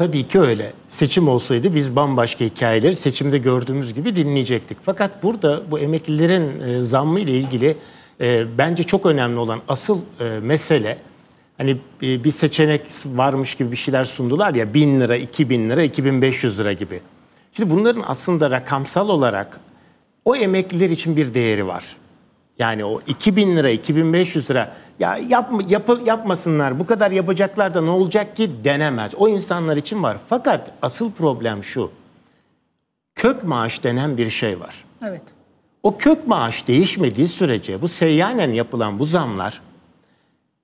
Tabii ki öyle. Seçim olsaydı biz bambaşka hikayeleri seçimde gördüğümüz gibi dinleyecektik. Fakat burada bu emeklilerin e, zammı ile ilgili e, bence çok önemli olan asıl e, mesele hani e, bir seçenek varmış gibi bir şeyler sundular ya 1000 lira, 2000 lira, 2500 lira gibi. Şimdi bunların aslında rakamsal olarak o emekliler için bir değeri var. Yani o 2000 lira, 2500 lira ya yapma, yap, yapmasınlar bu kadar yapacaklar da ne olacak ki denemez. O insanlar için var. Fakat asıl problem şu. Kök maaş denen bir şey var. Evet. O kök maaş değişmediği sürece bu seyyanen yapılan bu zamlar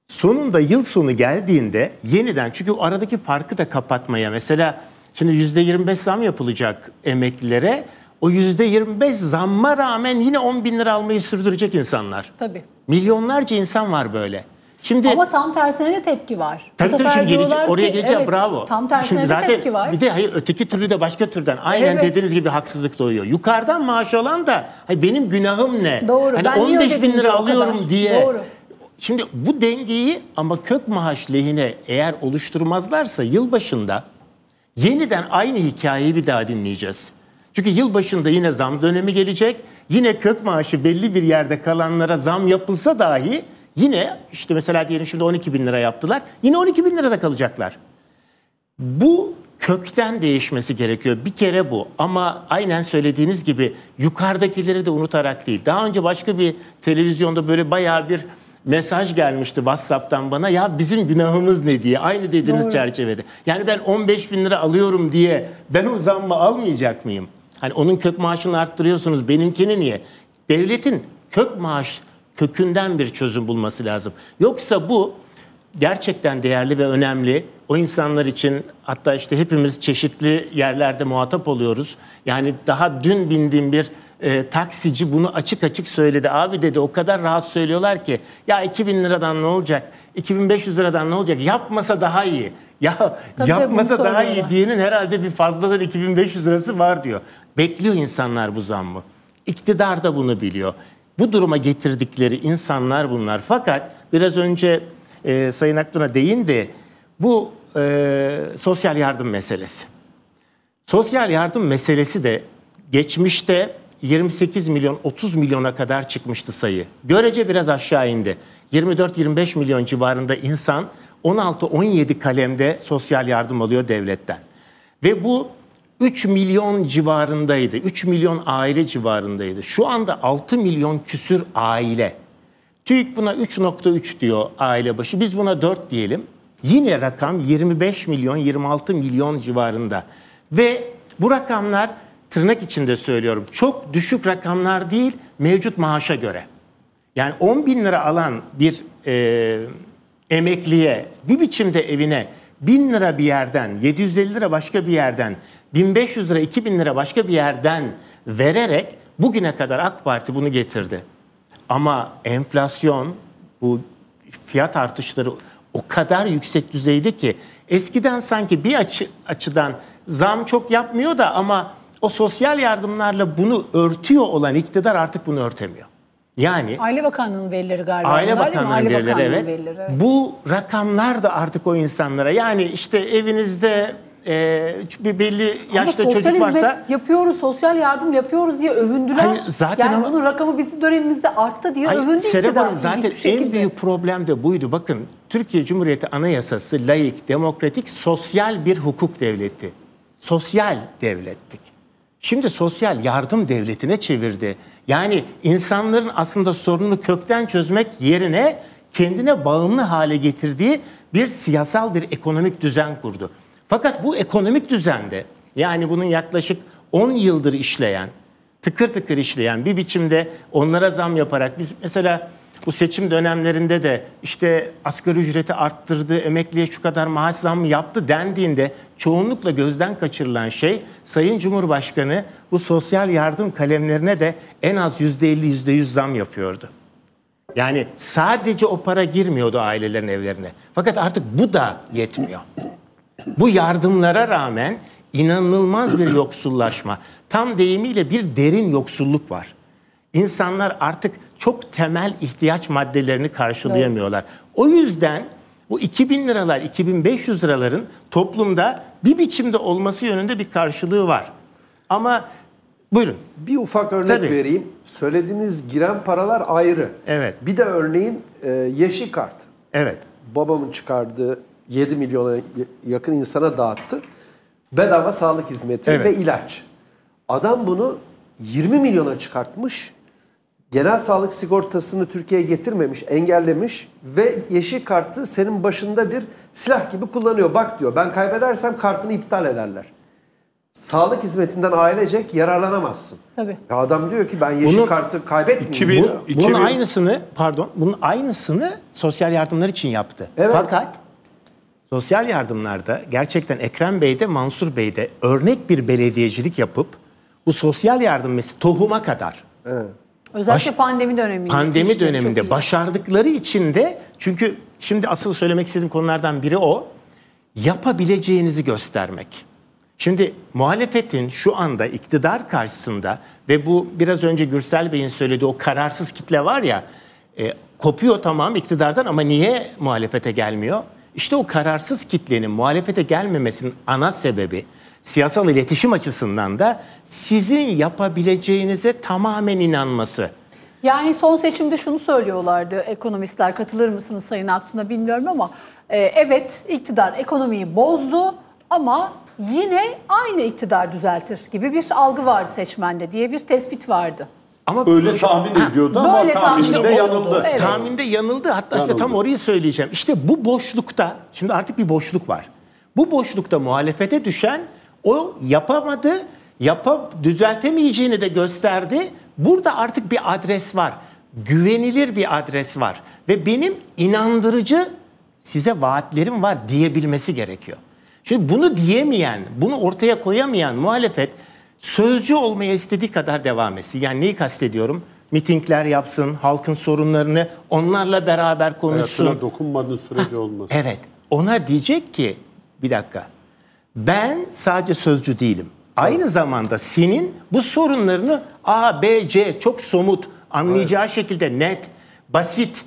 sonunda yıl sonu geldiğinde yeniden çünkü o aradaki farkı da kapatmaya mesela şimdi %25 zam yapılacak emeklilere o yüzde 25 zamma rağmen yine 10 bin lira almayı sürdürecek insanlar. Tabii. Milyonlarca insan var böyle. Şimdi Ama tam tersine de tepki var. Tabii tabii şimdi gelece- oraya geleceğim evet, bravo. Tam tersine şimdi de zaten, tepki var. Bir de hayır öteki türlü de başka türden aynen evet. dediğiniz gibi haksızlık doğuyor. Yukarıdan maaş olan da hayır, benim günahım ne? Doğru. Hani 15 bin lira alıyorum diye. Doğru. Şimdi bu dengeyi ama kök maaş lehine eğer oluşturmazlarsa yılbaşında yeniden aynı hikayeyi bir daha dinleyeceğiz. Çünkü yıl başında yine zam dönemi gelecek. Yine kök maaşı belli bir yerde kalanlara zam yapılsa dahi yine işte mesela diyelim şimdi 12 bin lira yaptılar. Yine 12 bin lirada kalacaklar. Bu kökten değişmesi gerekiyor. Bir kere bu ama aynen söylediğiniz gibi yukarıdakileri de unutarak değil. Daha önce başka bir televizyonda böyle bayağı bir mesaj gelmişti WhatsApp'tan bana ya bizim günahımız ne diye aynı dediğiniz Doğru. çerçevede. Yani ben 15 bin lira alıyorum diye ben o zammı almayacak mıyım? Hani onun kök maaşını arttırıyorsunuz benimkini niye? Devletin kök maaş kökünden bir çözüm bulması lazım. Yoksa bu gerçekten değerli ve önemli. O insanlar için hatta işte hepimiz çeşitli yerlerde muhatap oluyoruz. Yani daha dün bindiğim bir e, taksici bunu açık açık söyledi. Abi dedi o kadar rahat söylüyorlar ki ya 2000 liradan ne olacak? 2500 liradan ne olacak? Yapmasa daha iyi. Ya tabii yapmasa daha iyi diyenin herhalde bir fazladan 2500 lirası var diyor. Bekliyor insanlar bu zammı. İktidar da bunu biliyor. Bu duruma getirdikleri insanlar bunlar. Fakat biraz önce e, Sayın Aktun'a değindi. Bu e, sosyal yardım meselesi. Sosyal yardım meselesi de geçmişte 28 milyon 30 milyona kadar çıkmıştı sayı. Görece biraz aşağı indi. 24-25 milyon civarında insan 16-17 kalemde sosyal yardım alıyor devletten. Ve bu 3 milyon civarındaydı. 3 milyon aile civarındaydı. Şu anda 6 milyon küsür aile. TÜİK buna 3.3 diyor aile başı. Biz buna 4 diyelim. Yine rakam 25 milyon 26 milyon civarında. Ve bu rakamlar tırnak içinde söylüyorum çok düşük rakamlar değil mevcut maaşa göre. Yani 10 bin lira alan bir e, emekliye bir biçimde evine 1000 lira bir yerden, 750 lira başka bir yerden, 1500 lira, 2000 lira başka bir yerden vererek bugüne kadar AK Parti bunu getirdi. Ama enflasyon, bu fiyat artışları o kadar yüksek düzeyde ki eskiden sanki bir açı, açıdan zam çok yapmıyor da ama o sosyal yardımlarla bunu örtüyor olan iktidar artık bunu örtemiyor. Yani Aile Bakanlığı'nın verileri galiba. Aile Bakanlığı'nın verileri, Bakanlığı evet. verileri evet. Bu rakamlar da artık o insanlara yani işte evinizde e, bir belli yaşta Ama çocuk varsa yapıyoruz, sosyal yardım yapıyoruz diye övündüler. Hani zaten yani ama, bunun rakamı bizim dönemimizde arttı diye hayır, övündü Serap Hanım zaten en büyük problem de buydu. Bakın Türkiye Cumhuriyeti Anayasası layık demokratik, sosyal bir hukuk devleti. Sosyal devlettik. Şimdi sosyal yardım devletine çevirdi. Yani insanların aslında sorununu kökten çözmek yerine kendine bağımlı hale getirdiği bir siyasal bir ekonomik düzen kurdu. Fakat bu ekonomik düzende yani bunun yaklaşık 10 yıldır işleyen, tıkır tıkır işleyen bir biçimde onlara zam yaparak biz mesela bu seçim dönemlerinde de işte asgari ücreti arttırdı, emekliye şu kadar maaş zammı yaptı dendiğinde çoğunlukla gözden kaçırılan şey Sayın Cumhurbaşkanı bu sosyal yardım kalemlerine de en az %50 %100 zam yapıyordu. Yani sadece o para girmiyordu ailelerin evlerine. Fakat artık bu da yetmiyor. Bu yardımlara rağmen inanılmaz bir yoksullaşma. Tam deyimiyle bir derin yoksulluk var insanlar artık çok temel ihtiyaç maddelerini karşılayamıyorlar. O yüzden bu 2000 liralar, 2500 liraların toplumda bir biçimde olması yönünde bir karşılığı var. Ama buyurun. Bir ufak örnek Tabii. vereyim. Söylediğiniz giren paralar ayrı. Evet. Bir de örneğin e, yeşil kart. Evet. Babamın çıkardığı 7 milyona yakın insana dağıttı. Bedava sağlık hizmeti evet. ve ilaç. Adam bunu 20 milyona çıkartmış genel sağlık sigortasını Türkiye'ye getirmemiş, engellemiş ve yeşil kartı senin başında bir silah gibi kullanıyor. Bak diyor ben kaybedersem kartını iptal ederler. Sağlık hizmetinden ailecek yararlanamazsın. Tabii. Ya adam diyor ki ben yeşil bunun, kartı kaybetmiyorum. bu, bunun 2000. aynısını pardon bunun aynısını sosyal yardımlar için yaptı. Evet. Fakat sosyal yardımlarda gerçekten Ekrem Bey'de Mansur Bey'de örnek bir belediyecilik yapıp bu sosyal yardım mesela tohuma kadar evet. Özellikle Baş, pandemi döneminde. Pandemi döneminde başardıkları için de çünkü şimdi asıl söylemek istediğim konulardan biri o. Yapabileceğinizi göstermek. Şimdi muhalefetin şu anda iktidar karşısında ve bu biraz önce Gürsel Bey'in söylediği o kararsız kitle var ya e, kopuyor tamam iktidardan ama niye muhalefete gelmiyor? İşte o kararsız kitlenin muhalefete gelmemesinin ana sebebi siyasal iletişim açısından da sizin yapabileceğinize tamamen inanması. Yani son seçimde şunu söylüyorlardı ekonomistler katılır mısınız Sayın Aktun'a bilmiyorum ama e, evet iktidar ekonomiyi bozdu ama yine aynı iktidar düzeltir gibi bir algı vardı seçmende diye bir tespit vardı. Ama öyle bu, tahmin ediyordu ha, ama tahminde tahmin yanıldı. Evet. Tahminde yanıldı. Hatta yanıldı. işte tam orayı söyleyeceğim. İşte bu boşlukta şimdi artık bir boşluk var. Bu boşlukta muhalefete düşen o yapamadı, yapa, düzeltemeyeceğini de gösterdi. Burada artık bir adres var. Güvenilir bir adres var. Ve benim inandırıcı size vaatlerim var diyebilmesi gerekiyor. Şimdi bunu diyemeyen, bunu ortaya koyamayan muhalefet sözcü olmaya istediği kadar devam etsin. Yani neyi kastediyorum? Mitingler yapsın, halkın sorunlarını onlarla beraber konuşsun. Hayatına dokunmadığı sürece olmaz. Evet, ona diyecek ki bir dakika ben sadece sözcü değilim. Aynı zamanda senin bu sorunlarını A, B, C çok somut, anlayacağı evet. şekilde net, basit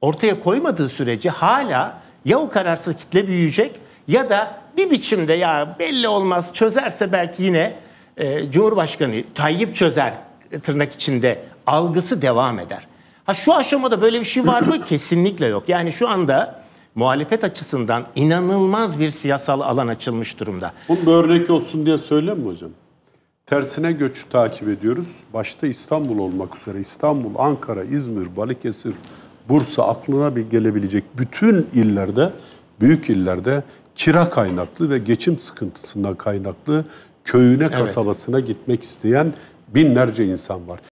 ortaya koymadığı sürece hala ya o kararsız kitle büyüyecek ya da bir biçimde ya belli olmaz çözerse belki yine e, Cumhurbaşkanı Tayyip çözer tırnak içinde algısı devam eder. Ha şu aşamada böyle bir şey var mı? Kesinlikle yok. Yani şu anda muhalefet açısından inanılmaz bir siyasal alan açılmış durumda. Bunu bir örnek olsun diye söyleyeyim mi hocam? Tersine göçü takip ediyoruz. Başta İstanbul olmak üzere İstanbul, Ankara, İzmir, Balıkesir, Bursa aklına bir gelebilecek bütün illerde, büyük illerde kira kaynaklı ve geçim sıkıntısından kaynaklı köyüne, kasabasına evet. gitmek isteyen binlerce insan var.